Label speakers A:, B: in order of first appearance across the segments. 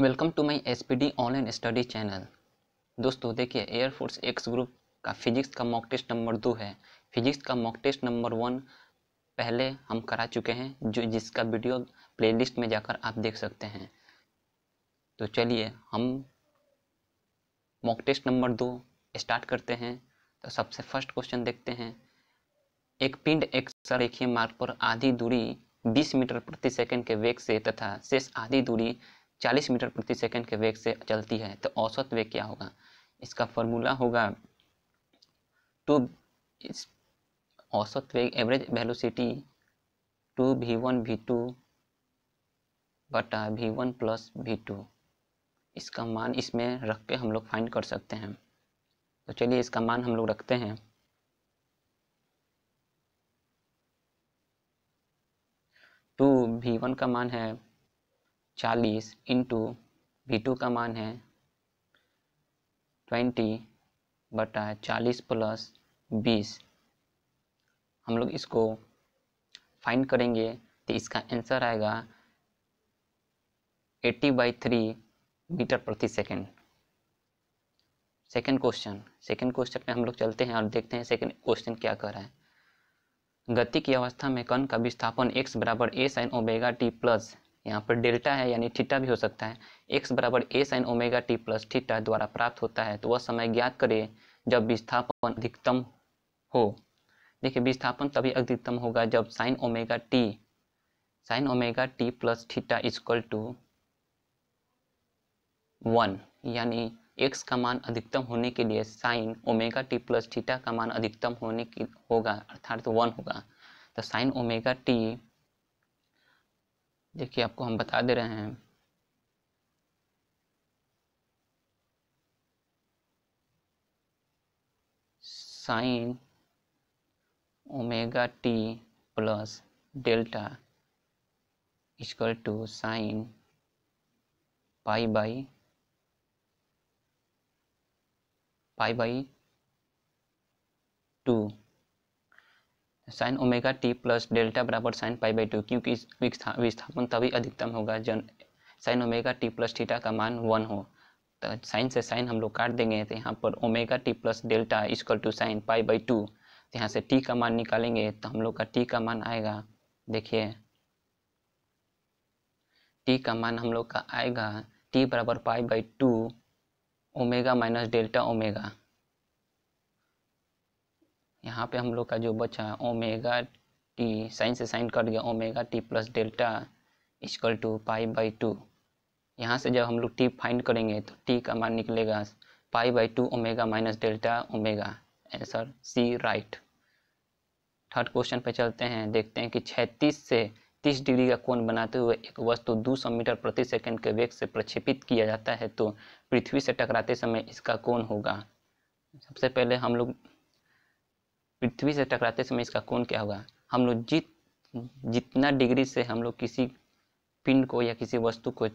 A: welcome to my SPD online study channel दोस्तों देखिए air force X group का physics का मॉक टेस्ट नंबर दो है फिजिक्स का मॉक टेस्ट नंबर वन पहले हम करा चुके हैं जो जिसका वीडियो प्लेलिस्ट में जाकर आप देख सकते हैं तो चलिए हम मॉक टेस्ट नंबर दो स्टार्ट करते हैं तो सबसे फर्स्ट क्वेश्चन देखते हैं एक पिंड एक सरेखीय मार्ग पर आधी दूरी 20 मीटर प्रति सेकंड के वेग से तथा शेष आधी दूरी 40 मीटर प्रति सेकंड के वेग से चलती है तो औसत वेग क्या होगा इसका फॉर्मूला होगा टू इस औसत वेग average velocity two V one V two बटा V one plus V two इसका मान इसमें रख के हम लोग फाइंड कर सकते हैं तो चलिए इसका मान हम लोग रखते हैं टू वी वन का मान है चालीस इंटू वी टू का मान है ट्वेंटी बटा चालीस प्लस बीस हम लोग इसको फाइंड करेंगे तो इसका आंसर आएगा एट्टी बाई थ्री मीटर प्रति second second question second question में हम लोग चलते हैं और देखते हैं सेकेंड क्वेश्चन क्या कर रहा है गति की अवस्था में कण का विस्थापन एक्स बराबर A sine omega T plus यहाँ पर डेल्टा है यानी थीटा भी हो सकता है एक्स बराबर A sine omega T plus theta द्वारा प्राप्त होता है तो वह समय ज्ञात करे जब विस्थापन अधिकतम हो देखिए विस्थापन तभी अधिकतम होगा जब sine omega T sine omega T plus theta equal to one यानी एक्स का मान अधिकतम होने के लिए sine omega T plus theta का मान अधिकतम होने की होगा अर्थात वन होगा तो साइन ओमेगा टी देखिए आपको हम बता दे रहे हैं sine omega T plus delta equal to sine pi by pi by two sine omega T plus delta बराबर साइन पाई बाई टू क्योंकि विस्थापन तभी अधिकतम होगा जन sine omega T plus theta का मान वन हो तो साइन से साइन हम लोग काट देंगे तो यहाँ पर omega T plus delta equal to sine pi by two तो यहाँ से टी का मान निकालेंगे तो हम लोग का टी का मान आएगा देखिए टी का मान हम लोग का आएगा टी बराबर pi by two omega minus delta omega यहाँ पे हम लोग का जो बचा है ओमेगा टी साइन से साइन कट गया omega T plus delta equal to pi by two यहाँ से जब हम लोग टी फाइंड करेंगे तो टी का मान निकलेगा pi by two omega minus delta omega answer C right third question पे चलते हैं देखते हैं कि छत्तीस से तीस डिग्री का कोण बनाते हुए एक वस्तु दो सौ मीटर प्रति सेकंड के वेग से प्रक्षेपित किया जाता है तो पृथ्वी से टकराते समय इसका कोण होगा सबसे पहले हम लोग पृथ्वी से टकराते समय इसका कोण क्या होगा हम लोग जित जितना डिग्री से हम लोग किसी पिंड को या किसी वस्तु को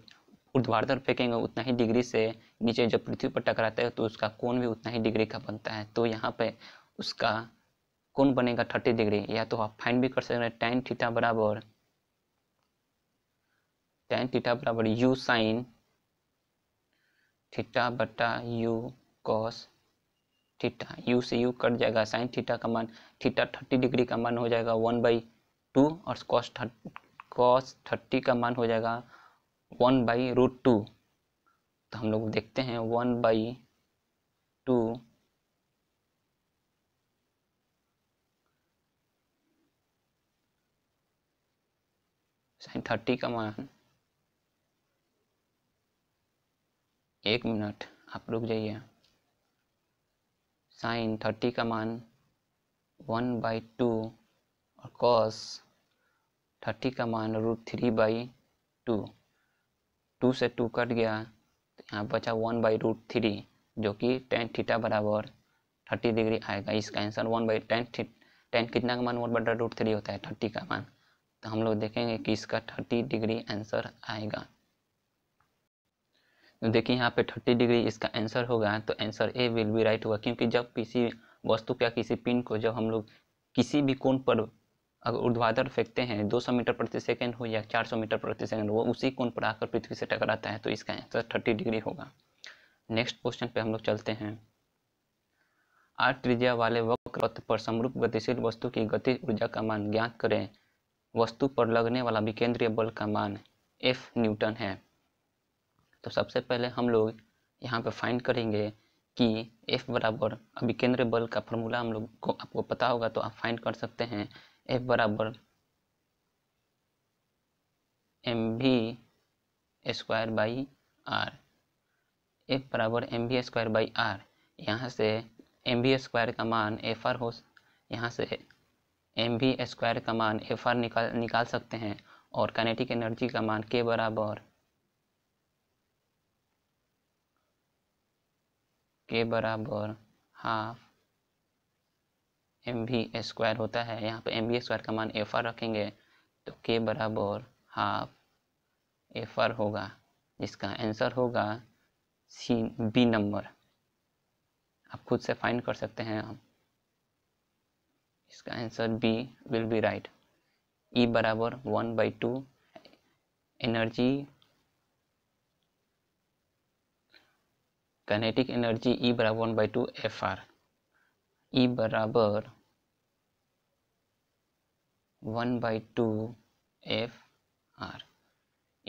A: उद्वार फेंकेंगे उतना ही डिग्री से नीचे जब पृथ्वी पर टकराता है तो उसका कोण भी उतना ही डिग्री का बनता है तो यहाँ पे उसका कोण बनेगा थर्टी डिग्री या तो आप फाइन भी कर सकते हैं टेन थीटा बराबर टेन थीटा बराबर यू साइन थीटा बटा यू कॉस थीटा यू से यू कट जाएगा साइन थीटा का मान थीटा थर्टी डिग्री का मान हो जाएगा वन बाई टू और कॉस कॉस थर्टी का मान हो जाएगा वन बाई रूट टू तो हम लोग देखते हैं one by two sine thirty का मान एक मिनट आप रुक जाइए साइन थर्टी का मान वन बाई टू और कॉस थर्टी का मान root three by two two से टू कट गया तो यहाँ बचा वन बाई रूट थ्री जो कि टेन थीटा बराबर थर्टी डिग्री आएगा इसका आंसर वन बाई टेन थी टेन कितना का मान वन बटा रूट थ्री होता है थर्टी का मान तो हम लोग देखेंगे कि इसका थर्टी डिग्री आंसर आएगा तो देखिए यहाँ पे 30 डिग्री इसका आंसर होगा तो answer A will be right होगा क्योंकि जब किसी वस्तु या किसी पिन को जब हम लोग किसी भी कोण पर अगर उर्ध्वाधर फेंकते हैं 200 मीटर प्रति सेकंड हो या 400 मीटर प्रति सेकंड वो उसी कोण पर आकर पृथ्वी से टकराता है तो इसका आंसर थर्टी डिग्री होगा नेक्स्ट क्वेश्चन पे हम लोग चलते हैं आठ त्रिज्या वाले वक्र पथ पर समरूप गतिशील वस्तु की गति ऊर्जा का मान ज्ञात करें वस्तु पर लगने वाला विकेंद्रीय बल का मान एफ न्यूटन है तो सबसे पहले हम लोग यहाँ पे फाइंड करेंगे कि F बराबर अभी केंद्र बल का फॉर्मूला हम लोग को आपको पता होगा तो आप फाइंड कर सकते हैं F बराबर M V square by R F बराबर M V square by R यहाँ से एम बी स्क्वायर का मान एफ आर हो यहाँ से एम बी स्क्वायर का मान एफ आर निकाल निकाल सकते हैं और कैनेटिक एनर्जी का मान के बराबर के बराबर हाफ एम वी स्क्वायर होता है यहाँ पे एम वी स्क्वायर का मान एफ आर रखेंगे तो के बराबर हाफ एफ आर होगा जिसका आंसर होगा सी बी नंबर आप खुद से फाइंड कर सकते हैं आप इसका answer B will be right E बराबर one by two energy kinetic energy E बराबर one by two F R E बराबर one by two F R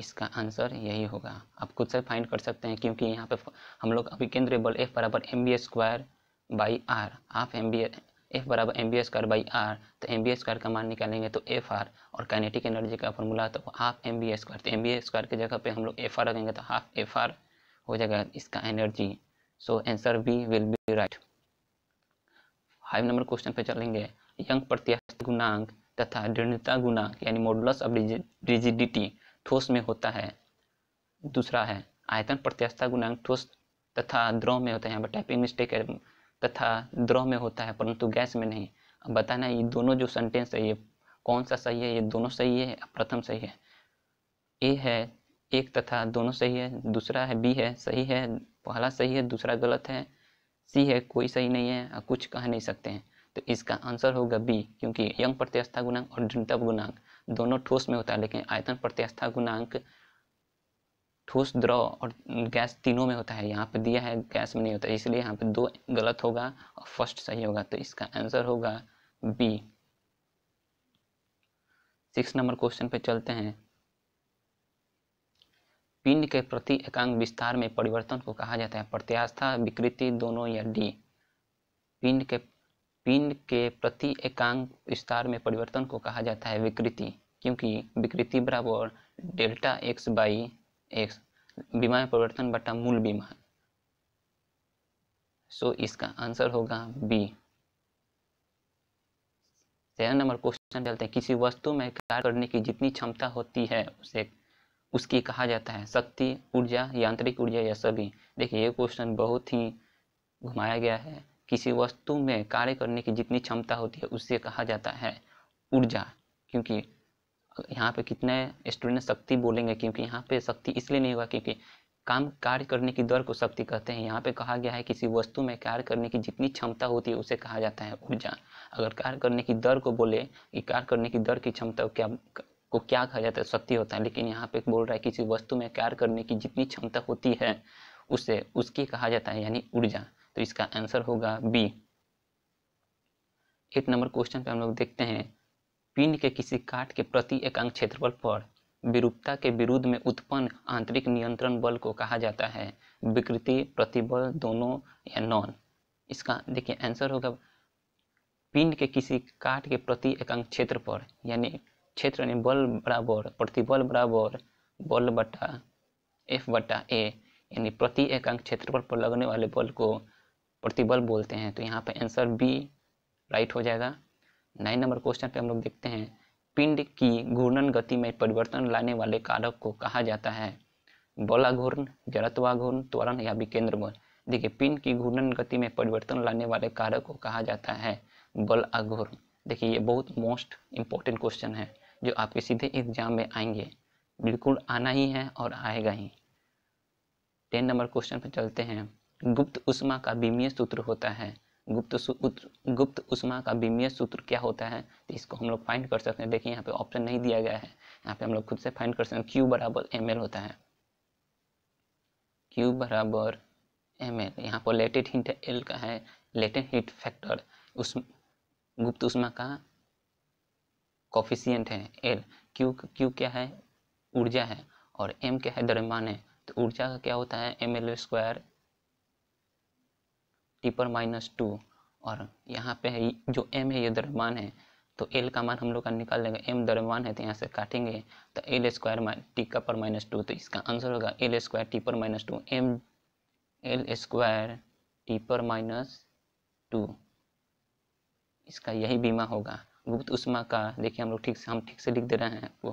A: इसका आंसर यही होगा आप खुद से फाइंड कर सकते हैं क्योंकि यहाँ पे हम लोग अभी केंद्रीय बल एफ बराबर M V square by R आप एम बी एफ बराबर M V square by R तो एम बी स्क्वायर का मान निकालेंगे तो एफ आर और काइनेटिक एनर्जी का फॉर्मूला तो हाफ एम बी स्क्वायर तो एम बी स्क्वायर की जगह पे हम लोग एफ आर रखेंगे तो हाफ एफ आर हो जाएगा इसका energy so answer B will be right five number question पे चलेंगे यंग प्रत्याशित गुणांक तथा दृढ़ता गुणांक यानी मॉडुलस ऑफ रिजिडिटी ठोस में होता है दूसरा है आयतन प्रत्यास्था गुणांक ठोस तथा द्रव में होता है यहाँ पर टाइपिंग मिस्टेक है तथा द्रव में होता है परंतु गैस में नहीं अब बताना ये दोनों जो सेंटेंस है ये कौन सा सही है ये दोनों सही है प्रथम सही है ए है एक तथा दोनों सही है दूसरा है बी है सही है पहला सही है दूसरा गलत है सी है कोई सही नहीं है कुछ कह नहीं सकते हैं तो इसका आंसर होगा बी क्योंकि यंग प्रत्यास्था गुणांक और ढृंतव गुणांक दोनों ठोस में होता है लेकिन आयतन प्रत्यास्था गुणांक ठोस द्रव और गैस तीनों में होता है यहाँ पे दिया है गैस में नहीं होता इसलिए यहाँ पे दो गलत होगा और फर्स्ट सही होगा तो इसका आंसर होगा बी सिक्स नंबर क्वेश्चन पे चलते हैं पिंड के प्रति एकांग विस्तार में परिवर्तन को कहा जाता है प्रत्यास्था विकृति दोनों या डी पिंड के पिंड के प्रति एकांग विस्तार में परिवर्तन को कहा जाता है विकृति क्योंकि विकृति बराबर डेल्टा एक्स बाई एक्स बीमा परिवर्तन बटा मूल बीमा सो इसका आंसर होगा बी तेरह नंबर क्वेश्चन चलते हैं किसी वस्तु में कार्य करने की जितनी क्षमता होती है उसे उसकी कहा जाता है शक्ति ऊर्जा यांत्रिक ऊर्जा या सभी देखिए ये क्वेश्चन बहुत ही घुमाया गया है किसी वस्तु में कार्य करने की जितनी क्षमता होती है उससे कहा जाता है ऊर्जा क्योंकि यहाँ पे कितने स्टूडेंट शक्ति बोलेंगे क्योंकि यहाँ पे शक्ति इसलिए नहीं हुआ क्योंकि काम कार्य करने की दर को शक्ति कहते हैं यहाँ पे कहा गया है किसी वस्तु में कार्य करने की जितनी क्षमता होती है उसे कहा जाता है ऊर्जा अगर कार्य करने की दर को बोले कि कार्य करने की दर की क्षमता क्या को क्या कहा जाता है शक्ति होता है लेकिन यहाँ पे बोल रहा है किसी वस्तु में कार्य करने की जितनी क्षमता होती है उसे उसकी कहा जाता है यानी ऊर्जा तो इसका आंसर होगा बी एक नंबर क्वेश्चन पे हम लोग देखते हैं पिंड के किसी काट के प्रति एकांक क्षेत्रफल पर विरूपता के विरुद्ध में उत्पन्न आंतरिक नियंत्रण बल को कहा जाता है विकृति प्रतिबल दोनों या नॉन इसका देखिए आंसर होगा पिंड के किसी काट के प्रति एकांक क्षेत्र पर यानी क्षेत्र यानी बल बराबर प्रतिबल बराबर बल बटा एफ बटा ए यानी प्रति एकांक क्षेत्र पर लगने वाले बल को प्रतिबल बोलते हैं तो यहाँ पे आंसर बी राइट हो जाएगा नाइन नंबर क्वेश्चन पे हम लोग देखते हैं पिंड की घूर्णन गति में परिवर्तन लाने वाले कारक को कहा जाता है बला घूर्ण जड़त्वा घूर्ण त्वरण या विकेंद्र बल देखिए पिंड की घूर्णन गति में परिवर्तन लाने वाले कारक को कहा जाता है बल अघूर्ण देखिए ये बहुत मोस्ट इंपॉर्टेंट क्वेश्चन है जो आपके सीधे एग्जाम में आएंगे बिल्कुल आना ही है और आएगा ही टेन नंबर क्वेश्चन पर चलते हैं गुप्त उष्मा का बीमीय सूत्र होता है गुप्त गुप्त उष्मा का बीमीय सूत्र क्या होता है तो इसको हम लोग फाइंड कर सकते हैं देखिए यहाँ पे ऑप्शन नहीं दिया गया है यहाँ पे हम लोग खुद से फाइंड कर सकते हैं क्यू बराबर एम एल होता है क्यू बराबर एम एल यहाँ पर लेटेड हिंट एल का है लेटेड हिट फैक्टर उस गुप्त उष्मा का कॉफिशियंट है एल क्यू क्यू क्या है ऊर्जा है और एम क्या है द्रव्यमान है तो ऊर्जा का क्या होता है एम एल स्क्वायर टी पर माइनस टू और यहाँ पे है जो एम है ये द्रव्यमान है तो एल का मान हम लोग का निकाल लेंगे एम द्रव्यमान है तो यहाँ से काटेंगे तो एल स्क्वायर टी का पर माइनस टू तो इसका आंसर होगा एल स्क्वायर टी पर minus two M L square T पर माइनस टू इसका यही बीमा होगा गुप्त उष्मा का देखिए हम लोग ठीक से हम ठीक से लिख दे रहे हैं आपको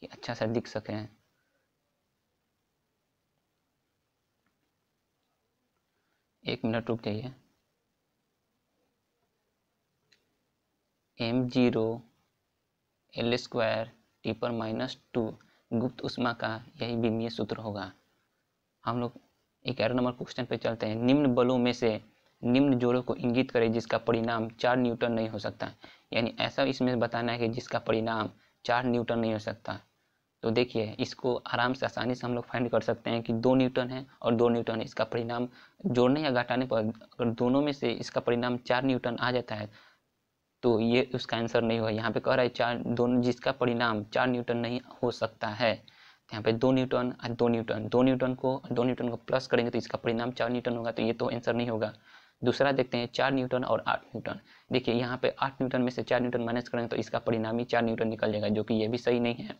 A: कि अच्छा सा दिख सके एक मिनट रुक जाइए M zero L square T पर माइनस टू गुप्त उष्मा का यही विमीय सूत्र होगा हम लोग ग्यारह नंबर क्वेश्चन पे चलते हैं निम्न बलों में से निम्न जोड़ों को इंगित करे जिसका परिणाम चार न्यूटन नहीं हो सकता यानी ऐसा इसमें बताना है कि जिसका परिणाम चार न्यूटन नहीं हो सकता तो देखिए इसको आराम से आसानी से हम लोग फाइंड कर सकते हैं कि दो न्यूटन है और दो न्यूटन है इसका परिणाम जोड़ने या घटाने पर अगर दोनों में से इसका परिणाम चार न्यूटन आ जाता है तो ये उसका आंसर नहीं होगा यहाँ पे कह रहा है चार दोनों जिसका परिणाम चार न्यूटन नहीं हो सकता है तो यहाँ पे दो न्यूटन और दो न्यूटन दो न्यूटन को दो न्यूटन को प्लस करेंगे तो इसका परिणाम चार न्यूटन होगा तो ये तो आंसर नहीं होगा दूसरा देखते हैं चार न्यूटन और आठ न्यूटन देखिए यहाँ पे आठ न्यूटन में से चार न्यूटन माइनस करेंगे तो इसका परिणाम ही चार न्यूटन निकल जाएगा जो कि ये भी सही नहीं है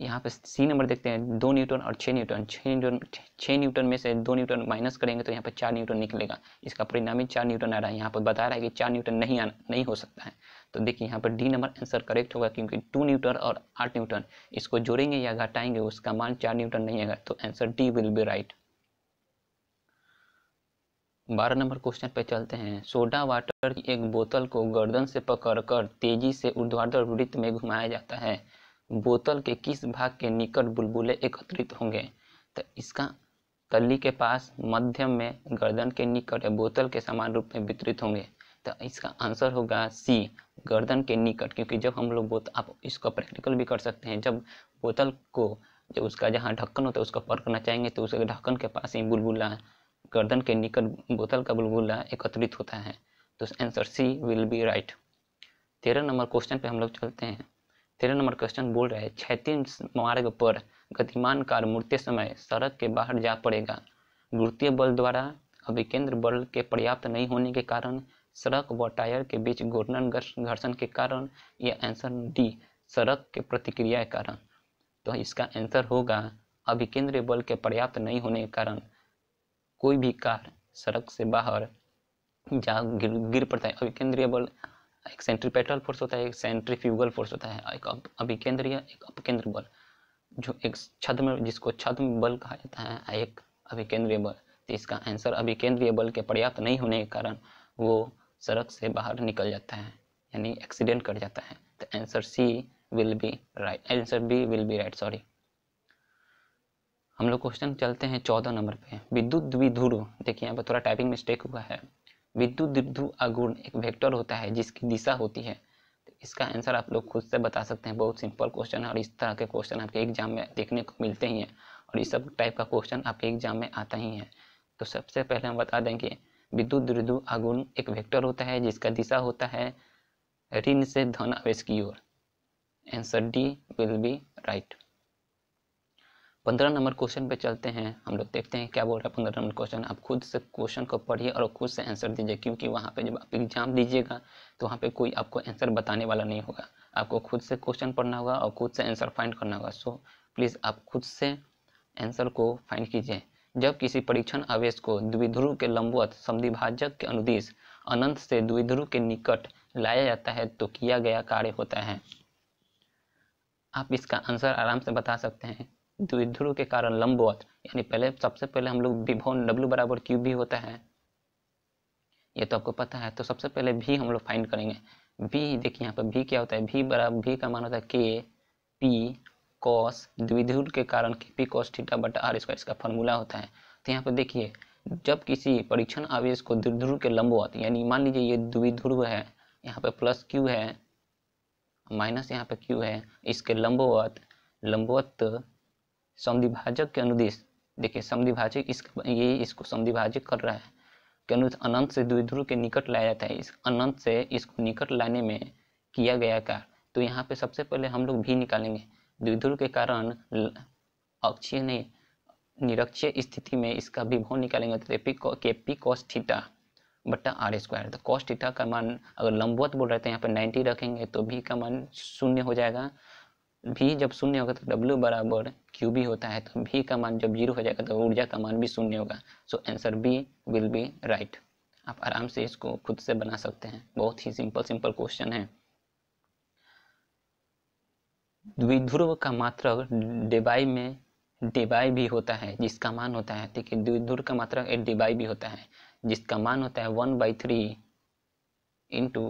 A: यहाँ पे सी नंबर देखते हैं दो न्यूटन और छः न्यूटन छः न्यूटन छः न्यूटन में से दो न्यूटन माइनस करेंगे तो यहाँ पे चार न्यूटन निकलेगा इसका परिणाम ही चार न्यूटन आ रहा है यहाँ पर बता रहा है कि चार न्यूटन नहीं आना नहीं हो सकता है तो देखिए यहाँ पर डी नंबर आंसर करेक्ट होगा क्योंकि टू न्यूटन और आठ न्यूटन इसको जोड़ेंगे या घटाएंगे उसका मान चार न्यूटन नहीं आएगा तो answer D will be right बारह नंबर क्वेश्चन पे चलते हैं सोडा वाटर की एक बोतल को गर्दन से पकड़कर तेजी से ऊर्ध्वाधर वृत्त में घुमाया जाता है बोतल के किस भाग के निकट बुलबुले एकत्रित होंगे तो इसका तली के पास मध्यम में गर्दन के निकट या बोतल के समान रूप में वितरित होंगे तो इसका आंसर होगा सी गर्दन के निकट क्योंकि जब हम लोग बोत आप इसको प्रैक्टिकल भी कर सकते हैं जब बोतल को जब उसका जहाँ ढक्कन होता है उसको पर करना चाहेंगे तो उसके ढक्कन के पास ही बुलबुला गर्दन के निकट बोतल का बुलबुला एकत्रित होता है तो answer C will be right तेरह नंबर क्वेश्चन पे हम लोग चलते हैं तेरह नंबर क्वेश्चन बोल रहे हैं क्षैतिज मार्ग पर गतिमान कार मुड़ते समय सड़क के बाहर जा पड़ेगा गुरुत्वीय बल द्वारा अभिकेंद्र बल के पर्याप्त नहीं होने के कारण सड़क व टायर के बीच घूर्णन घर्षण के कारण यह आंसर डी सड़क के प्रतिक्रिया के कारण तो इसका आंसर होगा अभिकेंद्र बल के पर्याप्त नहीं होने के कारण कोई भी कार सड़क से बाहर जा गिर गिर पड़ता है अभिकेंद्रीय बल एक सेंट्रीपेटल फोर्स होता है एक सेंट्रीफ्यूगल फोर्स होता है एक अभिकेंद्रीय एक अपकेंद्र बल जो एक में जिसको छद बल कहा जाता है एक अभिकेंद्रीय बल तो इसका आंसर अभिकेंद्रीय बल के पर्याप्त नहीं होने के कारण वो सड़क से बाहर निकल जाता है यानी एक्सीडेंट कर जाता है तो answer C will be right answer B will be right sorry हम लोग क्वेश्चन चलते हैं चौदह नंबर पे विद्युत द्विध्रुव देखिए यहाँ पर थोड़ा टाइपिंग मिस्टेक हुआ है विद्युत द्विध्रुव अगुण एक वेक्टर होता है जिसकी दिशा होती है तो इसका आंसर आप लोग खुद से बता सकते हैं बहुत सिंपल क्वेश्चन है और इस तरह के क्वेश्चन आपके एग्जाम में देखने को मिलते ही हैं और इस सब टाइप का क्वेश्चन आपके एग्जाम में आता ही है तो सबसे पहले हम बता दें कि विद्युत द्विध्रुव अगुण एक वेक्टर होता है जिसका दिशा होता है ऋण से धन आवेश की ओर answer D will be right पंद्रह नंबर क्वेश्चन पे चलते हैं हम लोग देखते हैं क्या बोल रहा है पंद्रह नंबर क्वेश्चन आप खुद से क्वेश्चन को पढ़िए और खुद से आंसर दीजिए क्योंकि वहाँ पे जब आप एग्जाम दीजिएगा तो वहाँ पे कोई आपको आंसर बताने वाला नहीं होगा आपको खुद से क्वेश्चन पढ़ना होगा और खुद से आंसर फाइंड करना होगा सो प्लीज़ आप खुद से आंसर को फाइंड कीजिए जब किसी परीक्षण आवेश को द्विध्रुव के लंबवत समिभाजक के अनुदेश अनंत से द्विध्रुव के निकट लाया जाता है तो किया गया कार्य होता है आप इसका आंसर आराम से बता सकते हैं द्विध्रुव के कारण लंबवत यानी पहले सबसे पहले हम लोग विभव डब्ल्यू बराबर क्यू भी होता है ये तो आपको पता है तो सबसे पहले भी हम लोग फाइंड करेंगे भी देखिए यहाँ पर भी क्या होता है भी बराबर भी का मान होता है के पी कॉस द्विध्रुव के कारण के पी कॉस थीटा बटा आर स्क्वायर इसका फॉर्मूला होता है तो यहाँ पर देखिए जब किसी परीक्षण आवेश को द्विध्रुव के लंबवत यानी मान लीजिए ये द्विध्रुव है यहाँ पे प्लस क्यू है माइनस यहाँ पे क्यू है इसके लंबवत लंबवत संधिभाजक के अनुदेश देखिए संधिभाजक इस ये इसको संधिभाजक कर रहा है के अनुदेश अनंत से द्विध्रुव के निकट लाया जाता है इस अनंत से इसको निकट लाने में किया गया कार्य तो यहाँ पे सबसे पहले हम लोग भी निकालेंगे द्विध्रुव के कारण अक्षीय नहीं निरक्षीय स्थिति में इसका विभव निकालेंगे तो AP K P cos theta बट्टा आर स्क्वायर तो कॉस थीटा का मान अगर लंबवत बोल रहे थे तो यहाँ पर 90 रखेंगे तो भी का मान शून्य हो जाएगा भी जब शून्य होगा तो W बराबर क्यू भी होता है तो भी का मान जब जीरो हो जाएगा तो ऊर्जा का मान भी शून्य होगा so answer B will be right आप आराम से इसको खुद से बना सकते हैं बहुत ही सिंपल सिंपल क्वेश्चन है द्विध्रुव का मात्रक डिबाई में डिबाई भी होता है जिसका मान होता है ठीक है द्विध्रुव का मात्रक एक डिबाई भी होता है जिसका मान होता है one by three into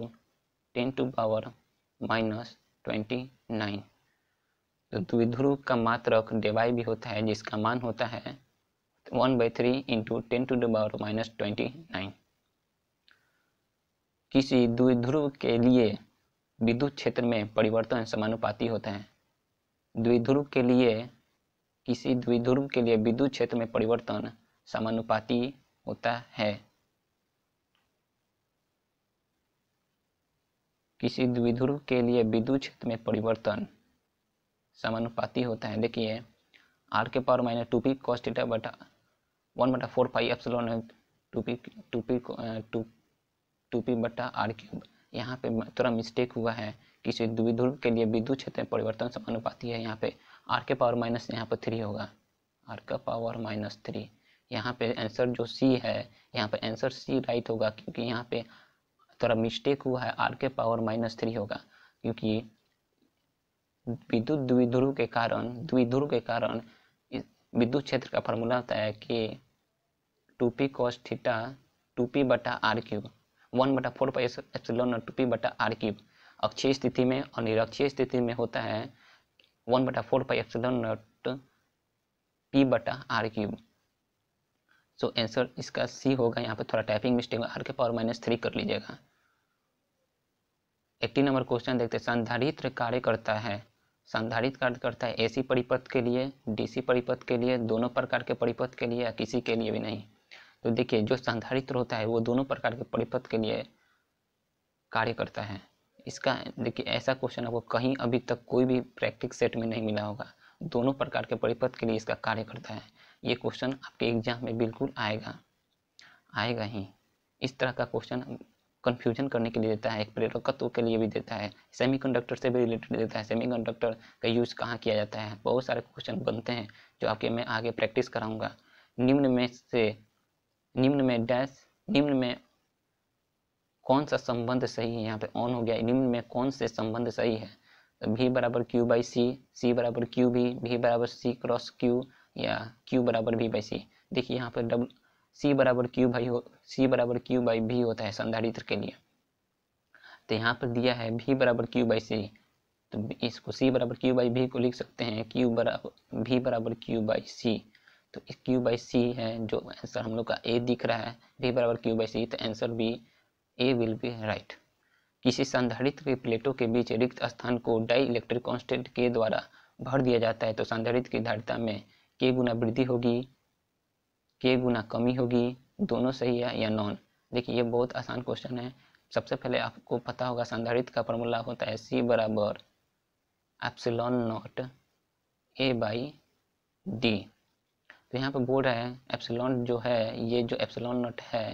A: ten to power minus twenty nine तो द्विध्रुव का मात्रक डेवाई भी होता है जिसका मान होता है one by three into ten to power minus twenty nine किसी द्विध्रुव के लिए विद्युत क्षेत्र में परिवर्तन समानुपाती होता है द्विध्रुव के लिए किसी द्विध्रुव के लिए विद्युत क्षेत्र में परिवर्तन समानुपाती होता है किसी द्विध्रुव के लिए विद्युत क्षेत्र में परिवर्तन समानुपाती होता है देखिए आर के power minus two P cos theta बटा वन बटा four pi epsilon two P two P two two P बटा आर क्यूब यहाँ पे थोड़ा मिस्टेक हुआ है किसी द्विध्रुव के लिए विद्युत क्षेत्र में परिवर्तन समानुपाती है यहाँ पे आर के पावर माइनस यहाँ पर थ्री होगा आर का पावर माइनस थ्री यहाँ पे आंसर जो सी है यहाँ पे आंसर सी राइट होगा क्योंकि यहाँ पे थोड़ा मिस्टेक हुआ है आर के पावर माइनस थ्री होगा क्योंकि विद्युत द्विध्रुव के कारण द्विध्रुव के कारण विद्युत क्षेत्र का फॉर्मूला होता है कि two P cos theta two P बटा आर क्यूब वन बटा फोर पाई एप्सिलॉन और टू पी बटा आर क्यूब अक्षीय स्थिति में और निरक्षीय स्थिति में होता है वन बटा four pi epsilon naught P बटा आर क्यूब सो आंसर इसका सी होगा यहाँ पर थोड़ा टाइपिंग मिस्टेक होगा आर के पावर माइनस थ्री कर लीजिएगा एट्टी नंबर क्वेश्चन देखते संधारित्र कार्य करता है संधारित कार्य करता है एसी परिपथ के लिए डीसी परिपथ के लिए दोनों प्रकार के परिपथ के लिए या किसी के लिए भी नहीं तो देखिए जो संधारित्र होता है वो दोनों प्रकार के परिपथ के लिए कार्य करता है इसका देखिए ऐसा क्वेश्चन आपको कहीं अभी तक कोई भी प्रैक्टिस सेट में नहीं मिला होगा दोनों प्रकार के परिपथ के लिए इसका कार्य करता है ये क्वेश्चन आपके एग्जाम में बिल्कुल आएगा आएगा ही इस तरह का क्वेश्चन कन्फ्यूजन करने के लिए देता है एक प्रेरकत्व के लिए भी देता है सेमीकंडक्टर से भी रिलेटेड देता है सेमीकंडक्टर का यूज़ कहाँ किया जाता है बहुत सारे क्वेश्चन बनते हैं जो आपके मैं आगे प्रैक्टिस कराऊंगा निम्न में से निम्न में डैश निम्न में कौन सा संबंध सही है यहाँ पे ऑन हो गया निम्न में कौन से संबंध सही है भी बराबर क्यू बाई सी सी बराबर क्यू भी बराबर सी क्रॉस क्यू या क्यू बराबर भी बाई सी देखिए यहाँ पर डब्ल सी बराबर क्यू बाई हो सी बराबर क्यू बाई भी होता है संधारित्र के लिए तो यहाँ पर दिया है भी बराबर क्यू बाई सी तो इसको सी बराबर क्यू बाई भी को लिख सकते हैं क्यू बराबर भी बराबर क्यू बाई सी तो क्यू बाई सी है जो आंसर हम लोग का ए दिख रहा है भी बराबर क्यू बाई सी तो answer B A will be right किसी संधारित्र के प्लेटों के बीच रिक्त स्थान को डाई इलेक्ट्रिक कॉन्स्टेंट के द्वारा भर दिया जाता है तो संधारित्र की धारिता में के गुना वृद्धि होगी के गुना कमी होगी दोनों सही है या नॉन देखिए ये बहुत आसान क्वेश्चन है सबसे पहले आपको पता होगा संधारित का फॉर्मूला होता है सी बराबर epsilon naught A by D तो यहाँ पे बोल रहा है एप्सिलॉन जो है ये जो एप्सिलॉन नॉट है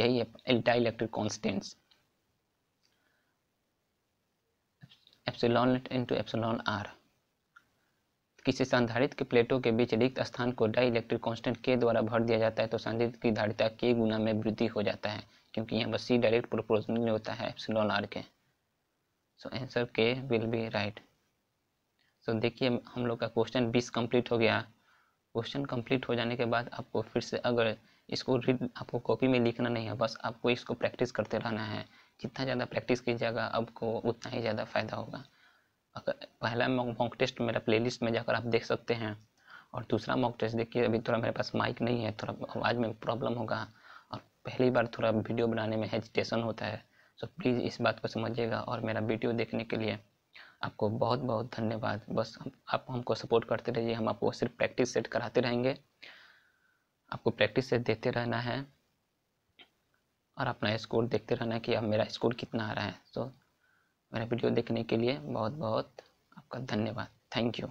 A: यही है dielectric constants epsilon into epsilon R किसी संधारित्र के प्लेटों के बीच रिक्त स्थान को डाई इलेक्ट्रिक कॉन्स्टेंट के द्वारा भर दिया जाता है तो संधारित्र की धारिता के गुना में वृद्धि हो जाता है क्योंकि यहाँ पर सी डायरेक्ट प्रोपोर्शनल होता है एप्सिलॉन आर के सो आंसर के विल बी राइट सो देखिए हम लोग का क्वेश्चन बीस कंप्लीट हो गया क्वेश्चन कंप्लीट हो जाने के बाद आपको फिर से अगर इसको रीड आपको कॉपी में लिखना नहीं है बस आपको इसको प्रैक्टिस करते रहना है जितना ज़्यादा प्रैक्टिस कीजिएगा आपको उतना ही ज़्यादा फायदा होगा पहला मॉक टेस्ट मेरा प्लेलिस्ट में जाकर आप देख सकते हैं और दूसरा मॉक टेस्ट देखिए अभी थोड़ा मेरे पास माइक नहीं है थोड़ा आवाज़ में प्रॉब्लम होगा और पहली बार थोड़ा वीडियो बनाने में हेजिटेशन होता है सो प्लीज़ इस बात को समझिएगा और मेरा वीडियो देखने के लिए आपको बहुत बहुत धन्यवाद बस आप हमको सपोर्ट करते रहिए हम आपको सिर्फ प्रैक्टिस सेट कराते रहेंगे आपको प्रैक्टिस सेट देते रहना है और अपना स्कोर देखते रहना है कि अब मेरा स्कोर कितना आ रहा है सो मेरा वीडियो देखने के लिए बहुत बहुत आपका धन्यवाद थैंक यू